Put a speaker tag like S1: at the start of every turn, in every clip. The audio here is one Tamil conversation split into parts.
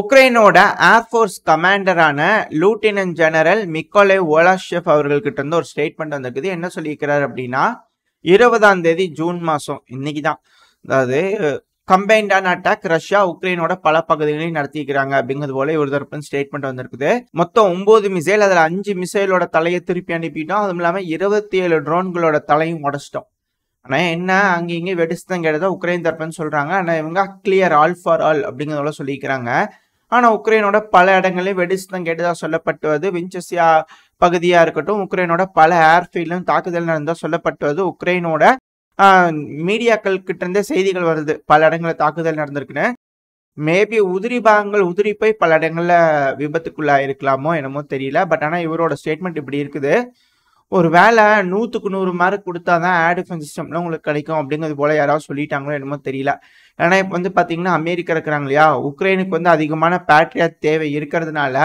S1: உக்ரைனோட ஏர்ஃபோர்ஸ் கமாண்டரான லூட்டினன்ட் ஜெனரல் மிக்கோலே ஓலாஷெஃப் அவர்கள்கிட்ட இருந்து ஒரு ஸ்டேட்மெண்ட் வந்திருக்குது என்ன சொல்லியிருக்கிறார் அப்படின்னா இருபதாம் தேதி ஜூன் மாதம் இன்னைக்கு தான் அதாவது கம்பைண்டான அட்டாக் ரஷ்யா உக்ரைனோட பல பகுதிகளையும் நடத்திக்கிறாங்க அப்படிங்கிறது போல ஒரு தரப்பு ஸ்டேட்மெண்ட் வந்திருக்குது மொத்தம் ஒன்பது மிசைல் அதில் அஞ்சு மிசைலோட தலையை திருப்பி அனுப்பிட்டோம் அதுவும் இல்லாமல் இருபத்தி ஏழு ட்ரோன்களோட தலையும் உடச்சிட்டோம் ஆனால் என்ன அங்கே இங்கே வெடிச்சு தான் கேட்டதா உக்ரைன் தரப்புன்னு சொல்கிறாங்க ஆனால் இவங்க கிளியர் ஆல் ஃபார் ஆல் அப்படிங்கிறதோட சொல்லிக்கிறாங்க ஆனால் உக்ரைனோட பல தான் வெடிச்சுதான் கேட்டதாக சொல்லப்பட்டுவது விஞ்சசியா பகுதியாக இருக்கட்டும் உக்ரைனோட பல ஏர்ஃபீல்டும் தாக்குதல் நடந்ததாக வருது உக்ரைனோட மீடியாக்கள் கிட்ட இருந்தே செய்திகள் வருது பல இடங்களில் தாக்குதல் நடந்திருக்குன்னு மேபி உதிரி பாகங்கள் உதிரி போய் பல இடங்களில் விபத்துக்குள்ளாக இருக்கலாமோ என்னமோ தெரியல பட் ஆனால் இவரோட ஸ்டேட்மெண்ட் இப்படி இருக்குது ஒரு வேலை நூற்றுக்கு நூறு மார்க் கொடுத்தா தான் ஆட் டிஃபென்ஸ் சிஸ்டம்லாம் உங்களுக்கு கிடைக்கும் அப்படிங்கிறது போல் யாராவது சொல்லிட்டாங்களோ என்னமோ தெரியல ஏன்னா இப்போ வந்து பார்த்தீங்கன்னா அமெரிக்கா இருக்கிறாங்க இல்லையா உக்ரைனுக்கு வந்து அதிகமான பேட்ரியாட் தேவை இருக்கிறதுனால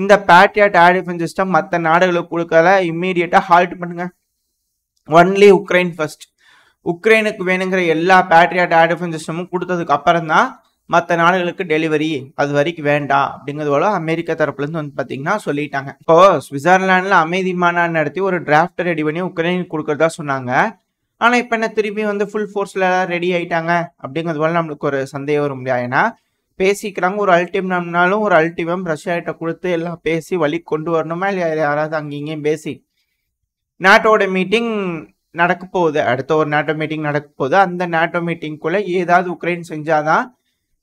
S1: இந்த பேட்ரியாட் ஆட் டிஃபென்ஸ் சிஸ்டம் மற்ற நாடுகளுக்கு கொடுக்கல இம்மீடியட்டாக ஹால்ட் பண்ணுங்க ஒன்லி உக்ரைன் ஃபர்ஸ்ட் உக்ரைனுக்கு வேணுங்கிற எல்லா பேட்ரியாட் ஆட் டிஃபென்ஸ் சிஸ்டமும் கொடுத்ததுக்கு அப்புறம் தான் மற்ற நாடுகளுக்கு டெலிவரி அது வரைக்கும் வேண்டாம் அப்படிங்கிறது போல அமெரிக்க தரப்புலேருந்து வந்து பார்த்தீங்கன்னா சொல்லிட்டாங்க இப்போ சுவிட்சர்லாண்டில் அமைதி மாநாடு நடத்தி ஒரு டிராஃப்ட் ரெடி பண்ணி உக்ரைனுக்கு கொடுக்குறதா சொன்னாங்க ஆனால் இப்போ என்ன திரும்பி வந்து ஃபுல் ஃபோர்ஸில் ரெடி ஆயிட்டாங்க அப்படிங்கிறது போல நம்மளுக்கு ஒரு சந்தேகம் வரும் முடியாது ஏன்னா பேசிக்கிறாங்க ஒரு அல்டிமம்னாலும் ஒரு அல்டிமம் ரஷ்யாகிட்ட கொடுத்து எல்லாம் பேசி வழி கொண்டு வரணுமா இல்லை யாராவது அங்கேயும் பேசி நாட்டோட மீட்டிங் நடக்க போகுது அடுத்த ஒரு நாட்டோ மீட்டிங் நடக்க போகுது அந்த நாட்டோ மீட்டிங்குள்ளே ஏதாவது உக்ரைன் செஞ்சாதான்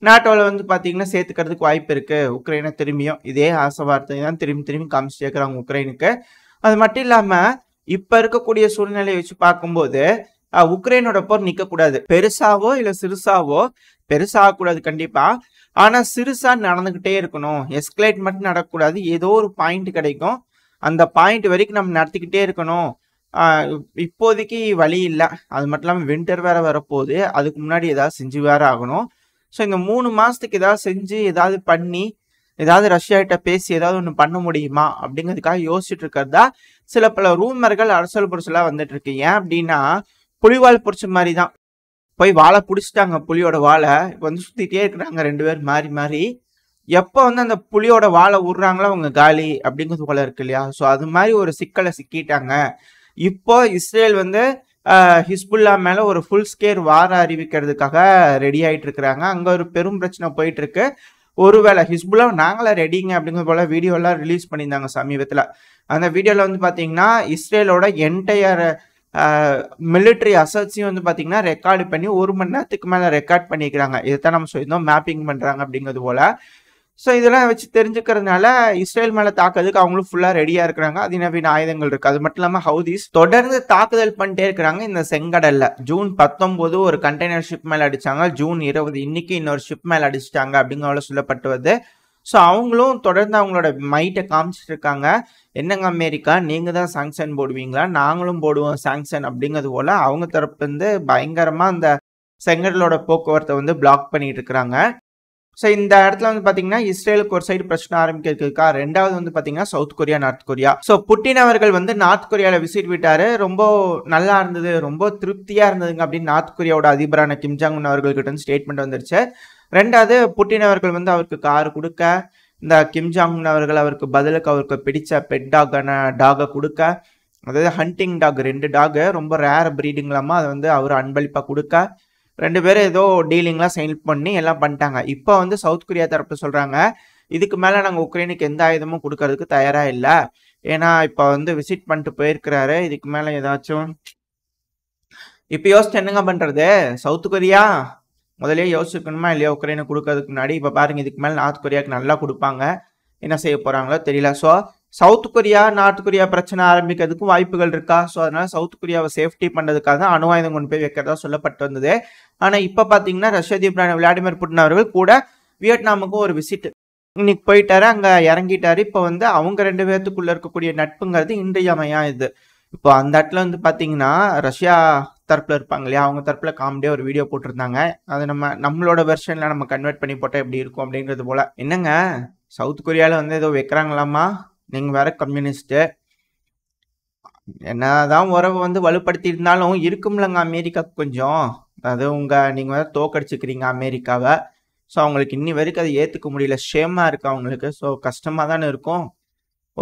S1: நாட்டோவில் வந்து பார்த்தீங்கன்னா சேர்த்துக்கிறதுக்கு வாய்ப்பு இருக்குது உக்ரைனை திரும்பியும் இதே ஆசை வார்த்தை தான் திரும்பி திரும்பி காமிச்சு இருக்கிறாங்க உக்ரைனுக்கு அது மட்டும் இல்லாமல் இப்போ இருக்கக்கூடிய சூழ்நிலையை வச்சு பார்க்கும்போது உக்ரைனோட போர் நிற்கக்கூடாது பெருசாவோ இல்லை சிறுசாவோ பெருசாகக்கூடாது கண்டிப்பாக ஆனால் சிறுசாக நடந்துக்கிட்டே இருக்கணும் எஸ்கலேட் மட்டும் நடக்கக்கூடாது ஏதோ ஒரு பாயிண்ட் கிடைக்கும் அந்த பாயிண்ட் வரைக்கும் நம்ம நடத்திக்கிட்டே இருக்கணும் இப்போதைக்கு வழி இல்லை அது மட்டும் இல்லாமல் வின்டர் வேற வரப்போகுது அதுக்கு முன்னாடி ஏதாவது செஞ்சு வேற ஆகணும் ஸோ இந்த மூணு மாதத்துக்கு ஏதாவது செஞ்சு ஏதாவது பண்ணி ஏதாவது ரஷ்யாகிட்ட பேசி ஏதாவது ஒன்று பண்ண முடியுமா அப்படிங்கிறதுக்காக யோசிச்சுட்டு இருக்கிறதா சில பல ரூமர்கள் அரசல் புரிசலாக வந்துட்டு இருக்கு ஏன் அப்படின்னா புலிவால் பிடிச்ச மாதிரி தான் போய் வாழை பிடிச்சிட்டாங்க புலியோட வாழை வந்து சுற்றிட்டே இருக்கிறாங்க ரெண்டு பேர் மாறி மாறி எப்போ வந்து அந்த புலியோட வாழை விடுறாங்களோ அவங்க காலி அப்படிங்கிறது போல இருக்கு இல்லையா ஸோ அது மாதிரி ஒரு சிக்கலை சிக்கிட்டாங்க இப்போ இஸ்ரேல் வந்து ஹிஸ்புல்லா மேலே ஒரு ஃபுல் ஸ்கேர் வார அறிவிக்கிறதுக்காக ரெடி ஆகிட்டு இருக்கிறாங்க அங்கே ஒரு பெரும் பிரச்சனை போயிட்டுருக்கு ஒருவேளை ஹிஸ்புல்லா நாங்களே ரெடிங்க அப்படிங்கிற போல் வீடியோலாம் ரிலீஸ் பண்ணியிருந்தாங்க சமீபத்தில் அந்த வீடியோவில் வந்து பார்த்தீங்கன்னா இஸ்ரேலோட என்டையர் மிலிட்ரி அசட்ஸையும் வந்து பார்த்தீங்கன்னா ரெக்கார்டு பண்ணி ஒரு மணி நேரத்துக்கு மேலே ரெக்கார்ட் பண்ணிக்கிறாங்க இதைத்தான் நம்ம சொல்லியிருந்தோம் மேப்பிங் பண்ணுறாங்க அப்படிங்கிறது போல் ஸோ இதெல்லாம் வச்சு தெரிஞ்சுக்கிறதுனால இஸ்ரேல் மேலே தாக்குறதுக்கு அவங்களும் ஃபுல்லாக ரெடியாக இருக்கிறாங்க நவீன ஆயுதங்கள் இருக்குது அது மட்டும் இல்லாமல் ஹவுதிஸ் தொடர்ந்து தாக்குதல் பண்ணிட்டே இருக்கிறாங்க இந்த செங்கடலில் ஜூன் பத்தொம்போது ஒரு கண்டெய்னர் ஷிப் மேலே அடித்தாங்க ஜூன் இருபது இன்னைக்கு இன்னொரு ஷிப் மேலே அடிச்சிட்டாங்க அப்படிங்கிறவங்கள சொல்லப்பட்டுவது ஸோ அவங்களும் தொடர்ந்து அவங்களோட மைட்டை காமிச்சிட்டு இருக்காங்க என்னங்க அமெரிக்கா நீங்கள் தான் சாங்ஷன் போடுவீங்களா நாங்களும் போடுவோம் சாங்ஷன் அப்படிங்கிறது போல் அவங்க தரப்பு வந்து பயங்கரமாக அந்த செங்கடலோட போக்குவரத்தை வந்து பிளாக் பண்ணிட்டு இருக்கிறாங்க ஸோ இந்த இடத்துல வந்து பார்த்தீங்கன்னா இஸ்ரேலுக்கு ஒரு சைடு பிரச்சனை ஆரம்பிக்கிறதுக்கா ரெண்டாவது வந்து பார்த்தீங்கன்னா South Korea North Korea so Putin அவர்கள் வந்து நார்த் கொரியாவில் விசிட் விட்டார் ரொம்ப நல்லா இருந்தது ரொம்ப திருப்தியாக இருந்ததுங்க அப்படின்னு நார்த் கொரியாவோட அதிபரான கிம்ஜாங் உன் அவர்கள்கிட்ட ஸ்டேட்மெண்ட் வந்துருச்சு ரெண்டாவது புட்டின் அவர்கள் வந்து அவருக்கு கார் கொடுக்க இந்த கிம்ஜாங் உன் அவர்கள் அவருக்கு பதிலுக்கு அவருக்கு பிடித்த பெட் டாகான டாகை கொடுக்க அதாவது ஹண்டிங் டாக் ரெண்டு டாகு ரொம்ப ரேர் பிரீடிங்லாமா அதை வந்து அவர் அன்பளிப்பாக கொடுக்க ரெண்டு பேரும் ஏதோ டீலிங்லாம் சைன் பண்ணி எல்லாம் பண்ணிட்டாங்க இப்போ வந்து சவுத் கொரியா தரப்பு சொல்கிறாங்க இதுக்கு மேலே நாங்கள் உக்ரைனுக்கு எந்த ஆயுதமும் கொடுக்கறதுக்கு தயாராக இல்லை ஏன்னா இப்போ வந்து விசிட் பண்ணிட்டு போயிருக்கிறாரு இதுக்கு மேலே ஏதாச்சும் இப்போ யோசிச்சு என்னங்க பண்ணுறது சவுத் கொரியா முதலே யோசிக்கணுமா இல்லையா உக்ரைனை கொடுக்கறதுக்கு முன்னாடி இப்போ பாருங்கள் இதுக்கு மேலே நார்த் கொரியாவுக்கு நல்லா கொடுப்பாங்க என்ன செய்ய போகிறாங்களோ தெரியல so South Korea North Korea பிரச்சனை ஆரம்பிக்கிறதுக்கும் வாய்ப்புகள் இருக்கா ஸோ அதனால சவுத் கொரியாவை சேஃப்டி பண்ணதுக்காக தான் அணு ஆயுதம் கொண்டு போய் வைக்கிறதா சொல்லப்பட்டு வந்தது ஆனால் இப்போ பார்த்தீங்கன்னா ரஷ்ய அதிபரான விளாடிமிர் புட்டின் அவர்கள் கூட வியட்நாமுக்கும் ஒரு விசிட் இன்னைக்கு போயிட்டாரு அங்கே இறங்கிட்டாரு இப்போ வந்து அவங்க ரெண்டு பேர்த்துக்குள்ள இருக்கக்கூடிய நட்புங்கிறது இன்றியமையா இது இப்போ அந்த இடத்துல வந்து பார்த்தீங்கன்னா ரஷ்யா தரப்பில் இருப்பாங்க இல்லையா அவங்க தரப்பில் காமெடியாக ஒரு வீடியோ போட்டிருந்தாங்க அது நம்ம நம்மளோட வெர்ஷனில் நம்ம கன்வெர்ட் பண்ணி போட்டால் எப்படி இருக்கும் அப்படிங்கிறது போல் என்னங்க சவுத் கொரியாவில் வந்து ஏதோ வைக்கிறாங்களாமா நீங்கள் வேற கம்யூனிஸ்ட்டு என்னதான் உறவை வந்து வலுப்படுத்தி இருந்தாலும் இருக்கும்லங்க அமெரிக்கா கொஞ்சம் அது உங்கள் நீங்கள் வேறு தோக்கடிச்சுக்கிறீங்க அமெரிக்காவை ஸோ அவங்களுக்கு இன்னி வரைக்கும் அதை ஏற்றுக்க முடியல ஷேமாக இருக்கு அவங்களுக்கு ஸோ கஷ்டமாக தானே இருக்கும்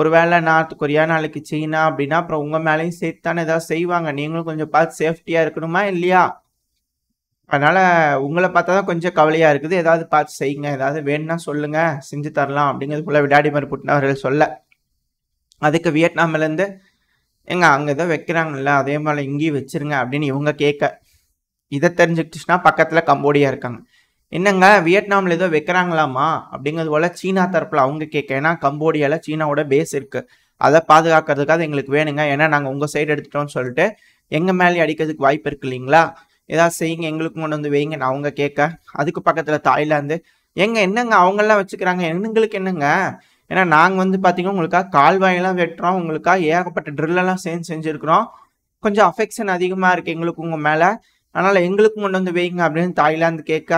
S1: ஒரு வேளை நார்த் கொரியா நாளைக்கு சீனா அப்படின்னா அப்புறம் உங்கள் மேலேயும் சேர்த்து தானே ஏதாவது செய்வாங்க நீங்களும் கொஞ்சம் பார்த்து சேஃப்டியாக இருக்கணுமா இல்லையா அதனால் உங்களை பார்த்தா தான் கொஞ்சம் கவலையாக இருக்குது ஏதாவது பார்த்து செய்யுங்க ஏதாவது வேணும்னா சொல்லுங்கள் செஞ்சு தரலாம் அப்படிங்கிறது போல் விடாடிமர் புட்டின் அவர்கள் சொல்ல அதுக்கு வியட்நாம்லேருந்து எங்க அங்கே தான் வைக்கிறாங்கல்ல அதே மாதிரி இங்கேயும் வச்சுருங்க அப்படின்னு இவங்க கேட்க இதை தெரிஞ்சுக்கிட்டுச்சுன்னா பக்கத்தில் கம்போடியா இருக்காங்க என்னங்க வியட்நாமில் ஏதோ வைக்கிறாங்களாமா அப்படிங்கிறது போல் சீனா தரப்பில் அவங்க கேட்க ஏன்னா கம்போடியாவில் சீனாவோட பேஸ் இருக்குது அதை பாதுகாக்கிறதுக்காக எங்களுக்கு வேணுங்க ஏன்னா நாங்கள் உங்கள் சைடு எடுத்துட்டோம்னு சொல்லிட்டு எங்கள் மேலே அடிக்கிறதுக்கு வாய்ப்பு இருக்கு இல்லைங்களா ஏதாவது செய்யுங்க எங்களுக்கும் கொண்டு வந்து நான் அவங்க கேட்க அதுக்கு பக்கத்தில் தாய்லாந்து எங்கே என்னங்க அவங்கெல்லாம் வச்சுக்கிறாங்க எங்களுக்கு என்னங்க ஏன்னா நாங்கள் வந்து பார்த்தீங்கன்னா உங்களுக்காக கால்வாயெல்லாம் வெட்டுறோம் உங்களுக்காக ஏகப்பட்ட ட்ரில்லெல்லாம் சேர்ந்து செஞ்சுருக்குறோம் கொஞ்சம் அஃபெக்ஷன் அதிகமாக இருக்குது எங்களுக்கு உங்கள் மேலே அதனால் எங்களுக்கும் கொண்டு வந்து வைங்க அப்படின்னு தாய்லாந்து கேட்க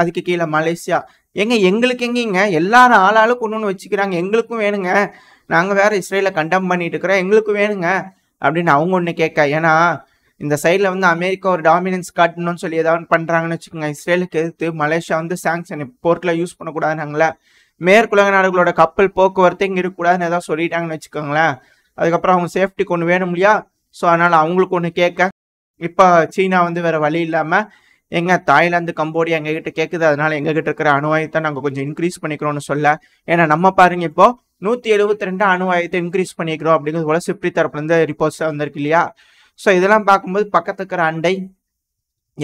S1: அதுக்கு கீழே மலேசியா எங்க எங்களுக்கு எங்கேங்க எல்லாரும் ஆளாளுக்கு கொண்டு ஒன்று வச்சுக்கிறாங்க எங்களுக்கும் வேணுங்க நாங்கள் வேறு இஸ்ரேலில் கண்டம் பண்ணிட்டு இருக்கிறோம் எங்களுக்கும் வேணுங்க அப்படின்னு அவங்க ஒன்று கேட்க ஏன்னா இந்த சைடில் வந்து அமெரிக்கா ஒரு டாமினன்ஸ் காட்டணும்னு சொல்லி ஏதாவது பண்ணுறாங்கன்னு வச்சுக்கோங்க இஸ்ரேலுக்கு எதிர்த்து மலேசியா வந்து சாங்ஷன் போர்ட்டில் யூஸ் பண்ணக்கூடாதுனாங்களே மேற்குலக நாடுகளோட கப்பல் போக்குவரத்து இங்கே இருக்கக்கூடாதுன்னு எதாவது சொல்லிட்டாங்கன்னு வச்சுக்கோங்களேன் அதுக்கப்புறம் அவங்க சேஃப்டிக்கு ஒன்று வேணும் இல்லையா ஸோ அதனால் அவங்களுக்கு ஒன்று கேட்க இப்போ சீனா வந்து வேறு வழி இல்லாமல் எங்கள் தாய்லாந்து கம்போடியா எங்ககிட்ட கேட்குது அதனால் எங்ககிட்ட இருக்கிற அணுவாயத்தை நாங்கள் கொஞ்சம் இன்க்ரீஸ் பண்ணிக்கிறோம்னு சொல்ல ஏன்னா நம்ம பாருங்க இப்போது நூற்றி எழுபத்தி ரெண்டு அணுவாயத்தை இன்க்ரீஸ் பண்ணிக்கிறோம் அப்படிங்கிறது போல சிப்ரி தரப்புலேருந்து ரிப்போர்ட்ஸாக வந்திருக்கு இல்லையா ஸோ இதெல்லாம் பார்க்கும்போது பக்கத்துக்குற அண்டை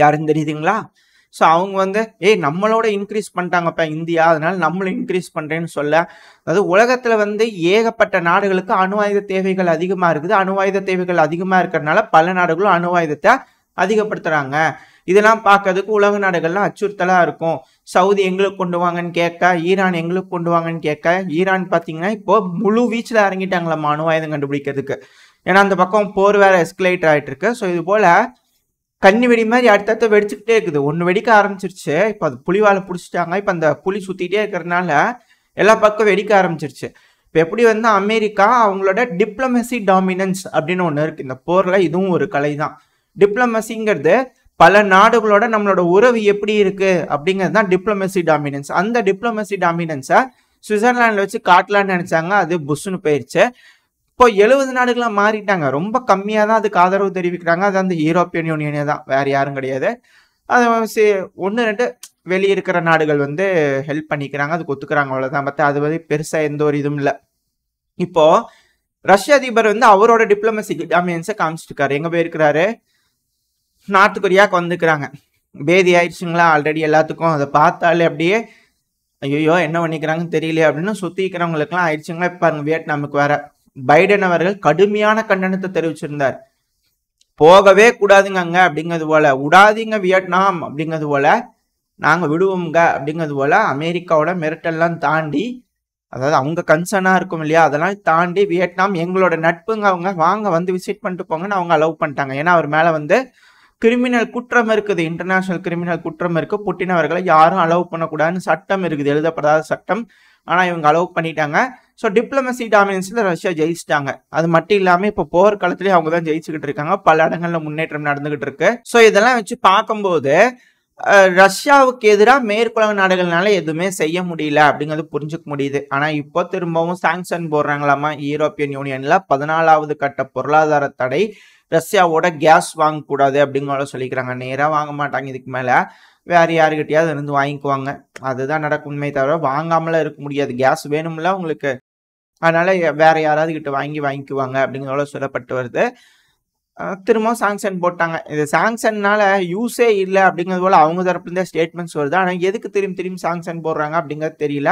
S1: யாருன்னு தெரியுதுங்களா ஸோ அவங்க வந்து ஏய் நம்மளோட இன்க்ரீஸ் பண்ணிட்டாங்கப்பா இந்தியா அதனால நம்மளும் இன்க்ரீஸ் பண்ணுறேன்னு சொல்ல அதாவது உலகத்தில் வந்து ஏகப்பட்ட நாடுகளுக்கு அணுவாயுத தேவைகள் அதிகமாக இருக்குது அணுவாயுத தேவைகள் அதிகமாக இருக்கிறதுனால பல நாடுகளும் அணுவாயுதத்தை அதிகப்படுத்துகிறாங்க இதெல்லாம் பார்க்கறதுக்கு உலக நாடுகள்லாம் அச்சுறுத்தலாக இருக்கும் சவுதி எங்களுக்கு கொண்டு வாங்கன்னு கேட்க ஈரான் எங்களுக்கு கொண்டு வாங்கன்னு கேட்க ஈரான் பார்த்தீங்கன்னா இப்போ முழு வீச்சில் இறங்கிட்டாங்களா அணுவாயுதம் கண்டுபிடிக்கிறதுக்கு ஏன்னா அந்த பக்கம் போர் வேற எஸ்கலேட் ஆகிட்டு இருக்கு ஸோ இது போல் கண்ணி வெடி மாதிரி அடுத்தடுத்த வெடிச்சுக்கிட்டே இருக்குது ஒன்று வெடிக்க ஆரம்பிச்சிருச்சு இப்போ அது புலிவாலை பிடிச்சிட்டாங்க இப்போ அந்த புலி சுற்றிக்கிட்டே இருக்கிறதுனால எல்லா பக்கம் வெடிக்க ஆரம்பிச்சிருச்சு இப்போ எப்படி வந்து அமெரிக்கா அவங்களோட டிப்ளமசி டாமினன்ஸ் அப்படின்னு ஒன்று இருக்குது இந்த போரில் இதுவும் ஒரு கலை தான் டிப்ளமசிங்கிறது பல நாடுகளோட நம்மளோட உறவு எப்படி இருக்குது அப்படிங்கிறது தான் டிப்ளமசி டாமினன்ஸ் அந்த டிப்ளமசி டாமினன்ஸை சுவிட்சர்லாண்டில் வச்சு காட்டலான்னு நினச்சாங்க அது புஷ்னு போயிடுச்சு இப்போ எழுபது நாடுகளாக மாறிட்டாங்க ரொம்ப கம்மியாக தான் அதுக்கு ஆதரவு தெரிவிக்கிறாங்க அது அந்த யூரோப்பியன் யூனியனே தான் வேறு யாரும் கிடையாது அது ஒன்று ரெண்டு வெளியே இருக்கிற நாடுகள் வந்து ஹெல்ப் பண்ணிக்கிறாங்க அதுக்கு ஒத்துக்கிறாங்க அவ்வளோதான் மற்ற அது வந்து பெருசாக எந்த ஒரு இதுவும் இல்லை இப்போது ரஷ்ய அதிபர் வந்து அவரோட டிப்ளமசி டாமியன்ஸை காமிச்சிருக்காரு எங்கே போயிருக்கிறாரு நார்த் கொரியாவுக்கு வந்துக்கிறாங்க பேதி ஆயிடுச்சுங்களா ஆல்ரெடி எல்லாத்துக்கும் அதை பார்த்தாலே அப்படியே ஐயோ என்ன பண்ணிக்கிறாங்கன்னு தெரியல அப்படின்னு சுற்றிக்கிறவங்களுக்குலாம் ஆயிடுச்சுங்களா இப்போ வியட்நாமுக்கு வேறு பைடன் அவர்கள் கடுமையான கண்டனத்தை தெரிவிச்சிருந்தார் போகவே கூடாதுங்க அப்படிங்கிறது போல விடாதீங்க வியட்நாம் அப்படிங்கிறது போல நாங்கள் விடுவோங்க அப்படிங்கிறது போல அமெரிக்காவோட மிரட்டல்லாம் தாண்டி அதாவது அவங்க கன்சர்னாக இருக்கும் இல்லையா அதெல்லாம் தாண்டி வியட்நாம் எங்களோட நட்புங்க அவங்க வாங்க வந்து விசிட் பண்ணிட்டு போங்கன்னு அவங்க அலோவ் பண்ணிட்டாங்க ஏன்னா அவர் மேலே வந்து கிரிமினல் குற்றம் இருக்குது இன்டர்நேஷ்னல் கிரிமினல் குற்றம் இருக்குது புட்டின் அவர்களை யாரும் அலோவ் பண்ணக்கூடாதுன்னு சட்டம் இருக்குது எழுதப்படாத சட்டம் ஆனால் இவங்க அலோவ் பண்ணிட்டாங்க ஸோ டிப்ளமசி டாமினன்ஸில் ரஷ்யா ஜெயிச்சிட்டாங்க அது மட்டும் இல்லாமல் இப்போ போர் காலத்துலேயே அவங்க தான் ஜெயிச்சுக்கிட்டு இருக்காங்க பல இடங்களில் முன்னேற்றம் நடந்துகிட்டு இருக்கு ஸோ இதெல்லாம் வச்சு பார்க்கும்போது ரஷ்யாவுக்கு எதிராக மேற்குலக நாடுகள்னால எதுவுமே செய்ய முடியல அப்படிங்கிறது புரிஞ்சுக்க முடியுது ஆனால் இப்போ திரும்பவும் சாங்ஷன் போடுறாங்களாமா யூரோப்பியன் யூனியனில் பதினாலாவது கட்ட பொருளாதார தடை ரஷ்யாவோட கேஸ் வாங்கக்கூடாது அப்படிங்கிறத சொல்லிக்கிறாங்க நேராக வாங்க மாட்டாங்க இதுக்கு மேலே வேறு யாருக்கிட்டையாவது இருந்து வாங்கிக்குவாங்க அதுதான் நடக்கும் உண்மை தவிர வாங்காமலாம் இருக்க முடியாது கேஸ் வேணும்ல உங்களுக்கு அதனால வேற யாராவது கிட்ட வாங்கி வாங்கிக்குவாங்க அப்படிங்கிறத சொல்லப்பட்டு வருது திரும்பவும் சாங்ஷன் போட்டாங்க இது சாங்ஷன்னால யூஸே இல்லை அப்படிங்கிறது போல் அவங்க தரப்புலேருந்தே ஸ்டேட்மெண்ட்ஸ் வருது ஆனால் எதுக்கு திரும்பி திரும்பி சாங்ஷன் போடுறாங்க அப்படிங்கிறது தெரியல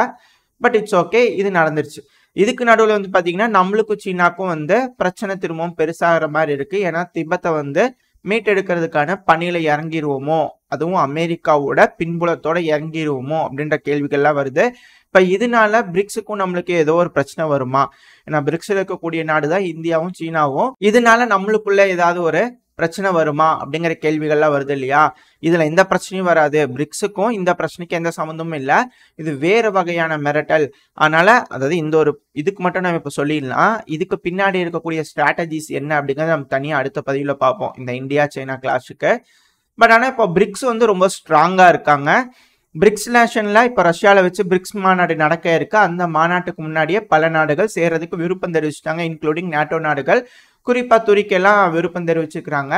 S1: பட் இட்ஸ் ஓகே இது நடந்துருச்சு இதுக்கு நடுவில் வந்து பார்த்தீங்கன்னா நம்மளுக்கும் சீனாக்கும் வந்து பிரச்சனை திரும்பவும் பெருசாகிற மாதிரி இருக்குது ஏன்னா திபத்தை வந்து மீட்டெடுக்கிறதுக்கான பணியில் இறங்கிடுவோமோ அதுவும் அமெரிக்காவோட பின்புலத்தோட இறங்கிடுவோமோ அப்படின்ற கேள்விகள்லாம் வருது இப்போ இதனால பிரிக்ஸுக்கும் நம்மளுக்கு ஏதோ ஒரு பிரச்சனை வருமா ஏன்னா பிரிக்ஸில் இருக்கக்கூடிய நாடு தான் இந்தியாவும் சீனாவும் இதனால நம்மளுக்குள்ள ஏதாவது ஒரு பிரச்சனை வருமா அப்படிங்கிற கேள்விகள்லாம் வருது இல்லையா இதில் எந்த பிரச்சனையும் வராது பிரிக்ஸுக்கும் இந்த பிரச்சனைக்கும் எந்த சம்மந்தமும் இல்லை இது வேறு வகையான மிரட்டல் அதனால் அதாவது இந்த ஒரு இதுக்கு மட்டும் நம்ம இப்போ சொல்லிடலாம் இதுக்கு பின்னாடி இருக்கக்கூடிய ஸ்ட்ராட்டஜிஸ் என்ன அப்படிங்கிறது நம்ம தனியாக அடுத்த பதிவில் பார்ப்போம் இந்த இந்தியா சைனா கிளாஸுக்கு பட் ஆனால் இப்போ பிரிக்ஸ் வந்து ரொம்ப ஸ்ட்ராங்காக இருக்காங்க பிரிக்ஸ் நேஷனில் இப்போ ரஷ்யாவில் வச்சு பிரிக்ஸ் மாநாடு நடக்க இருக்கு அந்த மாநாட்டுக்கு முன்னாடியே பல நாடுகள் சேர்கிறதுக்கு விருப்பம் தெரிவிச்சிட்டாங்க இன்க்ளூடிங் நேட்டோ நாடுகள் குறிப்பாக துருக்கியெல்லாம் விருப்பம் தெரிவிச்சிருக்கிறாங்க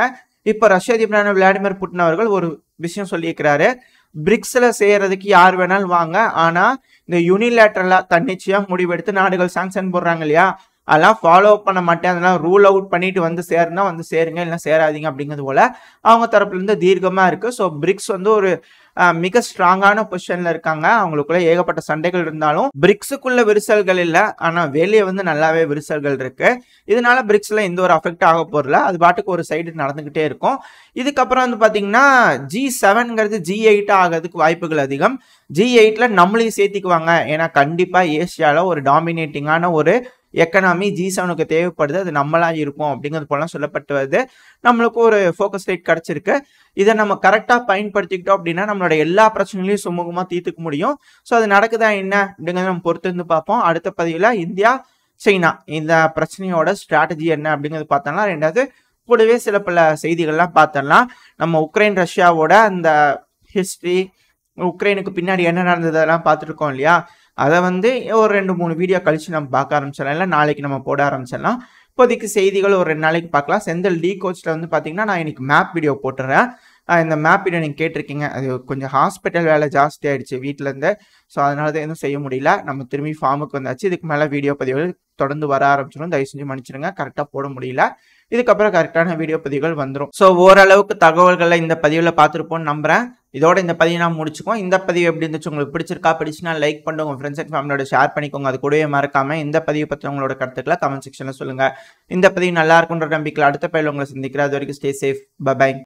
S1: இப்போ ரஷ்ய அதிபரான விளாடிமிர் புட்டின் அவர்கள் ஒரு விஷயம் சொல்லியிருக்கிறாரு பிரிக்ஸில் செய்கிறதுக்கு யார் வேணாலும் வாங்க ஆனால் இந்த யூனிலேட்டரலாக தன்னிச்சையாக முடிவெடுத்து நாடுகள் சாங்ஷன் போடுறாங்க இல்லையா அதெல்லாம் ஃபாலோ பண்ண மாட்டேன் அதெல்லாம் ரூல் அவுட் பண்ணிட்டு வந்து சேருனா வந்து சேருங்க இல்லை சேராதீங்க அப்படிங்கிறது போல் அவங்க தரப்புலேருந்து தீர்க்கமாக இருக்குது ஸோ பிரிக்ஸ் வந்து ஒரு மிக ஸ்ட்ராங்கான பொசிஷன்ல இருக்காங்க அவங்களுக்குள்ள ஏகப்பட்ட சண்டைகள் இருந்தாலும் பிரிக்ஸுக்குள்ள விரிசல்கள் இல்லை ஆனா வெளியே வந்து நல்லாவே விரிசல்கள் இருக்கு இதனால பிரிக்ஸ்ல எந்த ஒரு அஃபெக்ட் ஆக போறல அது பாட்டுக்கு ஒரு சைடு நடந்துகிட்டே இருக்கும் இதுக்கப்புறம் வந்து பாத்தீங்கன்னா ஜி செவன்ங்கிறது ஜி எயிட் ஆகிறதுக்கு வாய்ப்புகள் அதிகம் ஜி எயிட்ல நம்மளையும் சேர்த்திக்குவாங்க ஏன்னா கண்டிப்பா ஏசியால ஒரு டாமினேட்டிங்கான ஒரு எக்கனாமி ஜி செவனுக்கு தேவைப்படுது அது நம்மளா இருக்கும் அப்படிங்கிறது போலாம் சொல்லப்பட்டு வருது நம்மளுக்கு ஒரு ஃபோக்கஸ் ரேட் கிடச்சிருக்கு இதை நம்ம கரெக்டாக பயன்படுத்திக்கிட்டோம் அப்படின்னா நம்மளோட எல்லா பிரச்சனைகளையும் சுமூகமாக தீர்த்துக்க முடியும் ஸோ அது நடக்குதா என்ன அப்படிங்கிறத நம்ம பொறுத்திருந்து பார்ப்போம் அடுத்த பதிவில் இந்தியா சைனா இந்த பிரச்சனையோட ஸ்ட்ராட்டஜி என்ன அப்படிங்கிறது பார்த்தோம்னா ரெண்டாவது கூடவே சில பல செய்திகள்லாம் பார்த்தோம்னா நம்ம உக்ரைன் ரஷ்யாவோட அந்த ஹிஸ்ட்ரி உக்ரைனுக்கு பின்னாடி என்ன நடந்ததெல்லாம் பார்த்துருக்கோம் இல்லையா அதை வந்து ஒரு ரெண்டு மூணு வீடியோ கழித்து நம்ம பார்க்க ஆரம்பிச்சிடலாம் இல்லை நாளைக்கு நம்ம போட ஆரம்பிச்சிடலாம் இப்போதைக்கு செய்திகள் ஒரு ரெண்டு நாளைக்கு பார்க்கலாம் செந்தில் டி கோச்சில் வந்து பார்த்தீங்கன்னா நான் இன்றைக்கி மேப் வீடியோ போட்டுறேன் இந்த மேப் வீடியோ நீங்கள் கேட்டிருக்கீங்க அது கொஞ்சம் ஹாஸ்பிட்டல் வேலை ஜாஸ்தி ஆகிடுச்சு வீட்டிலேருந்து ஸோ அதனால தான் எதுவும் செய்ய முடியல நம்ம திரும்பி ஃபார்முக்கு வந்தாச்சு இதுக்கு மேலே வீடியோ பதிவுகள் தொடர்ந்து வர ஆரம்பிச்சிடும் தயவு செஞ்சு மன்னிச்சிருங்க கரெக்டாக போட முடியல இதுக்கப்புறம் கரெக்டான வீடியோ பதிவுகள் வந்துடும் ஸோ ஓரளவுக்கு தகவல்களை இந்த பதிவில் பார்த்துருப்போம்னு நம்புகிறேன் இதோட இந்த பதிவு நான் முடிச்சுக்கோம் இந்த பதிவு எப்படி இருந்துச்சு உங்களுக்கு பிடிச்சிருக்கா பிடிச்சுனா லைக் பண்ணுங்க உங்கள் ஃப்ரெண்ட்ஸ் அண்ட் ஃபேமிலியோட ஷேர் பண்ணிக்கோங்க அது கூடவே மறக்காமல் இந்த பதிவு பற்றி உங்களோட கருத்துக்களை கமெண்ட் செக்ஷனில் சொல்லுங்கள் இந்த பதிவு நல்லா இருக்குன்ற நம்பிக்கையில் அடுத்த பயில் உங்களை சந்திக்கிறேன் அது வரைக்கும் ஸ்டே சேஃப் பபாய்